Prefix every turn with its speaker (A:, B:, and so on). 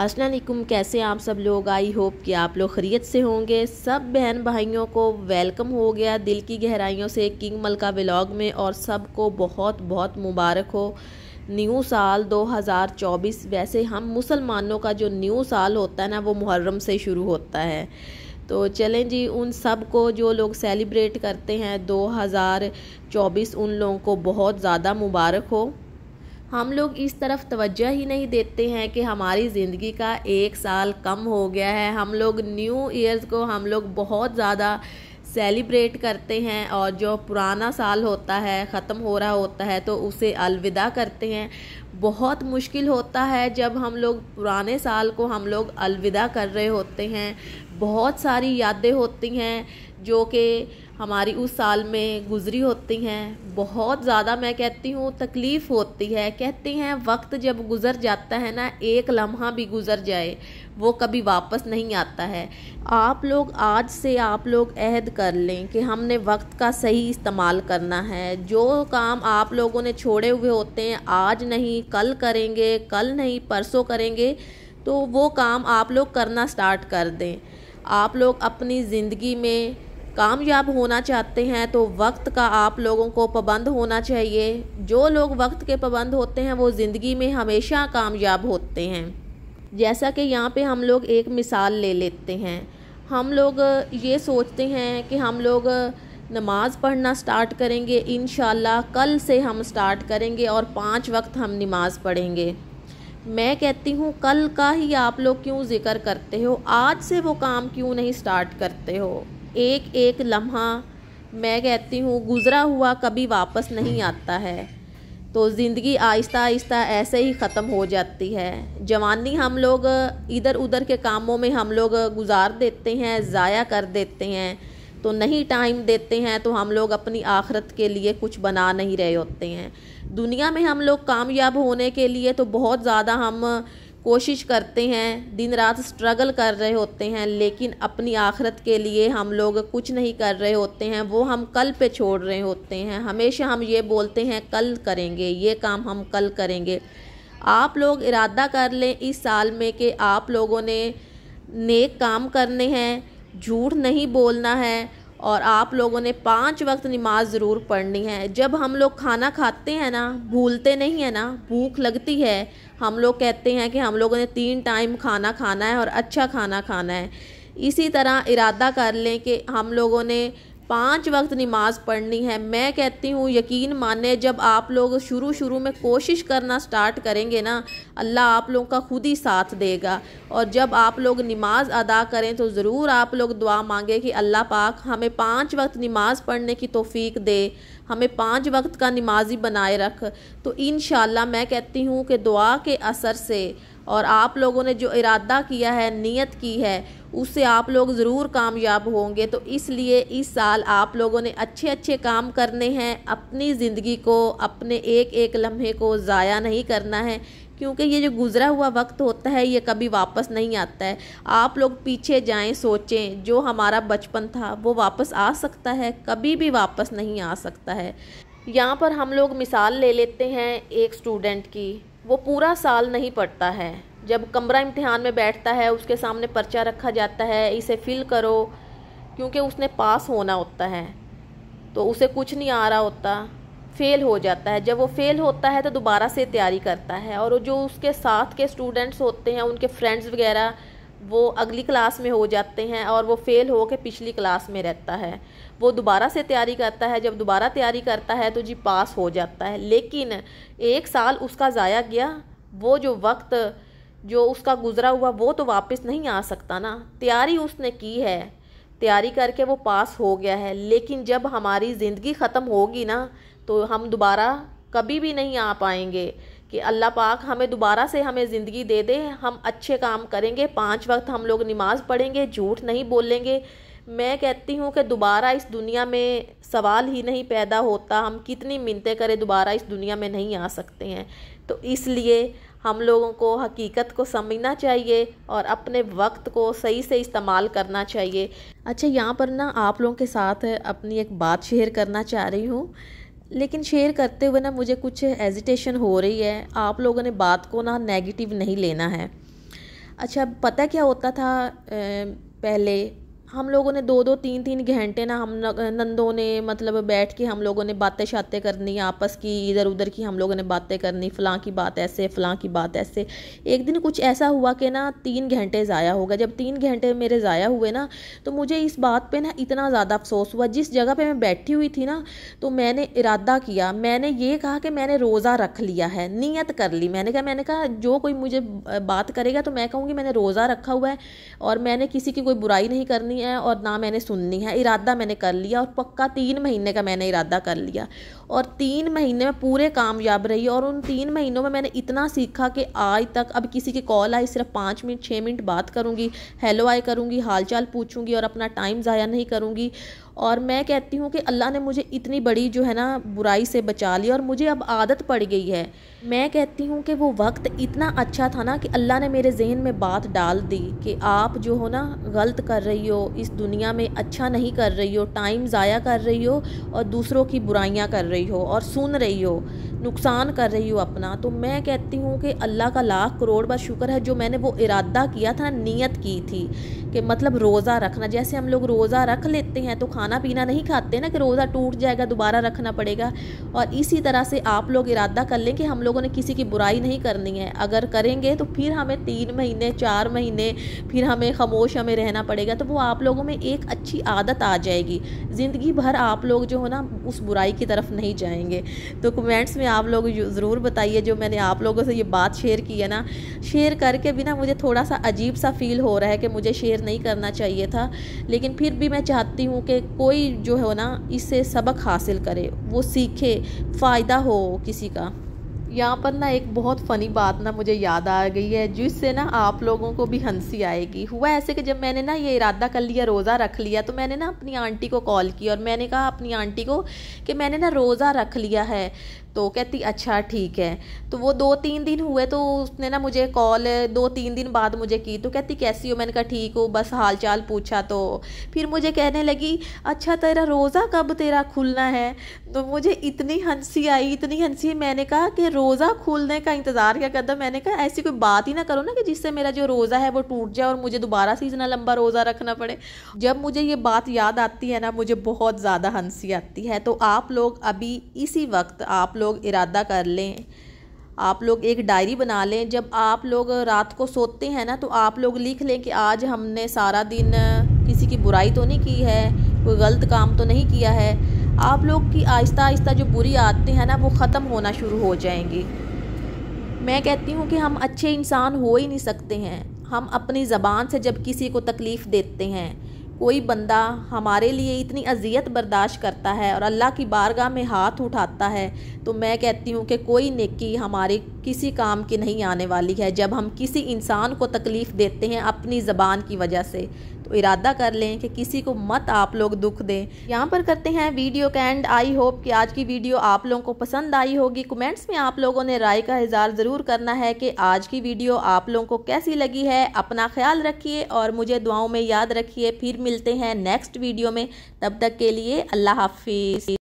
A: असलम कैसे आप सब लोग आई होप कि आप लोग खरीत से होंगे सब बहन भाइयों को वेलकम हो गया दिल की गहराइयों से किंग मलका व्लाग में और सबको बहुत बहुत मुबारक हो न्यू साल 2024 वैसे हम मुसलमानों का जो न्यू साल होता है ना वो मुहर्रम से शुरू होता है तो चलें जी उन सब को जो लोग सेलिब्रेट करते हैं 2024 उन लोगों को बहुत ज़्यादा मुबारक हो हम लोग इस तरफ तवज्जो ही नहीं देते हैं कि हमारी ज़िंदगी का एक साल कम हो गया है हम लोग न्यू ईयर्स को हम लोग बहुत ज़्यादा सेलिब्रेट करते हैं और जो पुराना साल होता है ख़त्म हो रहा होता है तो उसे अलविदा करते हैं बहुत मुश्किल होता है जब हम लोग पुराने साल को हम लोग अलविदा कर रहे होते हैं बहुत सारी यादें होती हैं जो कि हमारी उस साल में गुजरी होती हैं बहुत ज़्यादा मैं कहती हूँ तकलीफ़ होती है कहती हैं वक्त जब गुज़र जाता है ना एक लम्हा भी गुज़र जाए वो कभी वापस नहीं आता है आप लोग आज से आप लोग अहद कर लें कि हमने वक्त का सही इस्तेमाल करना है जो काम आप लोगों ने छोड़े हुए होते हैं आज नहीं नहीं कल करेंगे कल नहीं परसों करेंगे तो वो काम आप लोग करना स्टार्ट कर दें आप लोग अपनी ज़िंदगी में कामयाब होना चाहते हैं तो वक्त का आप लोगों को पाबंद होना चाहिए जो लोग वक्त के पाबंद होते हैं वो ज़िंदगी में हमेशा कामयाब होते हैं जैसा कि यहाँ पे हम लोग एक मिसाल ले लेते हैं हम लोग ये सोचते हैं कि हम लोग नमाज़ पढ़ना स्टार्ट करेंगे इन कल से हम स्टार्ट करेंगे और पाँच वक्त हम नमाज़ पढ़ेंगे मैं कहती हूँ कल का ही आप लोग क्यों ज़िक्र करते हो आज से वो काम क्यों नहीं स्टार्ट करते हो एक एक लम्हा मैं कहती हूँ गुज़रा हुआ कभी वापस नहीं आता है तो ज़िंदगी आहिस्ता आहिस्ता ऐसे ही ख़त्म हो जाती है जवानी हम लोग इधर उधर के कामों में हम लोग गुजार देते हैं ज़ाया कर देते हैं तो नहीं टाइम देते हैं तो हम लोग अपनी आखरत के लिए कुछ बना नहीं रहे होते हैं दुनिया में हम लोग कामयाब होने के लिए तो बहुत ज़्यादा हम कोशिश करते हैं दिन रात स्ट्रगल कर रहे होते हैं लेकिन अपनी आखरत के लिए हम लोग कुछ नहीं कर रहे होते हैं वो हम कल पे छोड़ रहे होते हैं हमेशा हम ये बोलते हैं कल करेंगे ये काम हम कल करेंगे आप लोग इरादा कर लें इस साल में कि आप लोगों ने नेक काम करने हैं झूठ नहीं बोलना है और आप लोगों ने पांच वक्त नमाज ज़रूर पढ़नी है जब हम लोग खाना खाते हैं ना भूलते नहीं है ना भूख लगती है हम लोग कहते हैं कि हम लोगों ने तीन टाइम खाना खाना है और अच्छा खाना खाना है इसी तरह इरादा कर लें कि हम लोगों ने पांच वक्त नमाज पढ़नी है मैं कहती हूँ यकीन माने जब आप लोग शुरू शुरू में कोशिश करना स्टार्ट करेंगे ना अल्लाह आप लोगों का खुद ही साथ देगा और जब आप लोग नमाज अदा करें तो ज़रूर आप लोग दुआ मांगे कि अल्लाह पाक हमें पांच वक्त नमाज पढ़ने की तोफ़ी दे हमें पांच वक्त का नमाजी बनाए रख तो इन मैं कहती हूँ कि दुआ के असर से और आप लोगों ने जो इरादा किया है नीयत की है उससे आप लोग ज़रूर कामयाब होंगे तो इसलिए इस साल आप लोगों ने अच्छे अच्छे काम करने हैं अपनी ज़िंदगी को अपने एक एक लम्हे को ज़ाया नहीं करना है क्योंकि ये जो गुज़रा हुआ वक्त होता है ये कभी वापस नहीं आता है आप लोग पीछे जाएं सोचें जो हमारा बचपन था वो वापस आ सकता है कभी भी वापस नहीं आ सकता है यहाँ पर हम लोग मिसाल ले लेते हैं एक स्टूडेंट की वो पूरा साल नहीं पढ़ता है जब कमरा इम्तहान में बैठता है उसके सामने पर्चा रखा जाता है इसे फिल करो क्योंकि उसने पास होना होता है तो उसे कुछ नहीं आ रहा होता फ़ेल हो जाता है जब वो फ़ेल होता है तो दोबारा से तैयारी करता है और जो उसके साथ के स्टूडेंट्स होते हैं उनके फ्रेंड्स वगैरह वो अगली क्लास में हो जाते हैं और वो फ़ेल हो के पिछली क्लास में रहता है वो दोबारा से तैयारी करता है जब दोबारा तैयारी करता है तो जी पास हो जाता है लेकिन एक साल उसका ज़ाया गया वो जो वक्त जो उसका गुज़रा हुआ वो तो वापस नहीं आ सकता ना तैयारी उसने की है तैयारी करके वो पास हो गया है लेकिन जब हमारी ज़िंदगी ख़त्म होगी ना तो हम दोबारा कभी भी नहीं आ पाएंगे कि अल्लाह पाक हमें दोबारा से हमें ज़िंदगी दे दे हम अच्छे काम करेंगे पांच वक्त हम लोग नमाज़ पढ़ेंगे झूठ नहीं बोलेंगे मैं कहती हूँ कि दोबारा इस दुनिया में सवाल ही नहीं पैदा होता हम कितनी मिनतें करें दोबारा इस दुनिया में नहीं आ सकते हैं तो इसलिए हम लोगों को हकीकत को समझना चाहिए और अपने वक्त को सही से इस्तेमाल करना चाहिए अच्छा यहाँ पर ना आप लोगों के साथ अपनी एक बात शेयर करना चाह रही हूँ लेकिन शेयर करते हुए ना मुझे कुछ एजिटेशन हो रही है आप लोगों ने बात को ना नेगेटिव नहीं लेना है अच्छा पता क्या होता था पहले हम लोगों ने दो दो तीन तीन घंटे ना हम नंदों ने मतलब बैठ के हम लोगों ने बातें शातें करनी आपस की इधर उधर की हम लोगों ने बातें करनी फ़लाँ की बात ऐसे फ़लाँ की बात ऐसे एक दिन कुछ ऐसा हुआ कि ना तीन घंटे ज़ाया हो जब तीन घंटे मेरे ज़ाया हुए ना तो मुझे इस बात पे ना इतना ज़्यादा अफसोस हुआ जिस जगह पर मैं बैठी हुई थी ना तो मैंने इरादा किया मैंने ये कहा कि मैंने रोज़ा रख लिया है नीयत कर ली मैंने कहा मैंने कहा जो कोई मुझे बात करेगा तो मैं कहूँगी मैंने रोज़ा रखा हुआ है और मैंने किसी की कोई बुराई नहीं करनी करनी है और ना मैंने सुननी है इरादा मैंने कर लिया और पक्का तीन महीने का मैंने इरादा कर लिया और तीन महीने में पूरे कामयाब रही और उन तीन महीनों में मैंने इतना सीखा कि आज तक अब किसी की कॉल आई सिर्फ पाँच मिनट छः मिनट बात करूँगी हेलो आई करूँगी हालचाल पूछूँगी और अपना टाइम ज़ाया नहीं करूँगी और मैं कहती हूँ कि अल्लाह ने मुझे इतनी बड़ी जो है ना बुराई से बचा लिया और मुझे अब आदत पड़ गई है मैं कहती हूँ कि वो वक्त इतना अच्छा था ना कि अल्लाह ने मेरे जहन में बात डाल दी कि आप जो हो ना गलत कर रही हो इस दुनिया में अच्छा नहीं कर रही हो टाइम ज़ाया कर रही हो और दूसरों की बुराइयाँ कर रही हो और सुन रही हो नुकसान कर रही हो अपना तो मैं कहती हूँ कि अल्लाह का लाख करोड़ बार शुक्र है जो मैंने वो इरादा किया था नीयत की थी कि मतलब रोज़ा रखना जैसे हम लोग रोज़ा रख लेते हैं तो खाना खाना पीना नहीं खाते ना कि रोज़ा टूट जाएगा दोबारा रखना पड़ेगा और इसी तरह से आप लोग इरादा कर लें कि हम लोगों ने किसी की बुराई नहीं करनी है अगर करेंगे तो फिर हमें तीन महीने चार महीने फिर हमें खामोश हमें रहना पड़ेगा तो वो आप लोगों में एक अच्छी आदत आ जाएगी ज़िंदगी भर आप लोग जो है ना उस बुराई की तरफ नहीं जाएंगे तो कमेंट्स में आप लोग ज़रूर बताइए जो मैंने आप लोगों से ये बात शेयर की है ना शेयर करके भी ना मुझे थोड़ा सा अजीब सा फील हो रहा है कि मुझे शेयर नहीं करना चाहिए था लेकिन फिर भी मैं चाहती हूँ कि कोई जो है ना इससे सबक हासिल करे वो सीखे फ़ायदा हो किसी का यहाँ पर ना एक बहुत फ़नी बात ना मुझे याद आ गई है जिससे ना आप लोगों को भी हंसी आएगी हुआ ऐसे कि जब मैंने ना ये इरादा कर लिया रोज़ा रख लिया तो मैंने ना अपनी आंटी को कॉल की और मैंने कहा अपनी आंटी को कि मैंने ना रोज़ा रख लिया है तो कहती अच्छा ठीक है तो वो दो तीन दिन हुए तो उसने ना मुझे कॉल दो तीन दिन बाद मुझे की तो कहती कैसी हो मैंने कहा ठीक हो बस हाल चाल पूछा तो फिर मुझे कहने लगी अच्छा तेरा रोज़ा कब तेरा खुलना है तो मुझे इतनी हंसी आई इतनी हंसी मैंने कहा कि रोज़ा खुलने का इंतज़ार क्या करता मैंने कहा ऐसी कोई बात ही ना करो ना कि जिससे मेरा जो रोज़ा है वो टूट जाए और मुझे दोबारा से इतना लंबा रोज़ा रखना पड़े जब मुझे ये बात याद आती है ना मुझे बहुत ज़्यादा हंसी आती है तो आप लोग अभी इसी वक्त आप लोग लोग इरादा कर लें आप लोग एक डायरी बना लें जब आप लोग रात को सोते हैं ना तो आप लोग लिख लें कि आज हमने सारा दिन किसी की बुराई तो नहीं की है कोई गलत काम तो नहीं किया है आप लोग की आहिस्ता आहिस्ता जो बुरी आदतें हैं ना वो ख़त्म होना शुरू हो जाएंगी मैं कहती हूँ कि हम अच्छे इंसान हो ही नहीं सकते हैं हम अपनी ज़बान से जब किसी को तकलीफ़ देते हैं कोई बंदा हमारे लिए इतनी अजियत बर्दाश्त करता है और अल्लाह की बारगाह में हाथ उठाता है तो मैं कहती हूँ कि कोई नेकी हमारे किसी काम की नहीं आने वाली है जब हम किसी इंसान को तकलीफ़ देते हैं अपनी ज़बान की वजह से तो इरादा कर लें कि किसी को मत आप लोग दुख दें यहाँ पर करते हैं वीडियो का एंड आई होप कि आज की वीडियो आप लोगों को पसंद आई होगी कमेंट्स में आप लोगों ने राय का इजहार ज़रूर करना है कि आज की वीडियो आप लोगों को कैसी लगी है अपना ख्याल रखिए और मुझे दुआओं में याद रखिए फिर मिलते हैं नेक्स्ट वीडियो में तब तक के लिए अल्लाह हाफिज़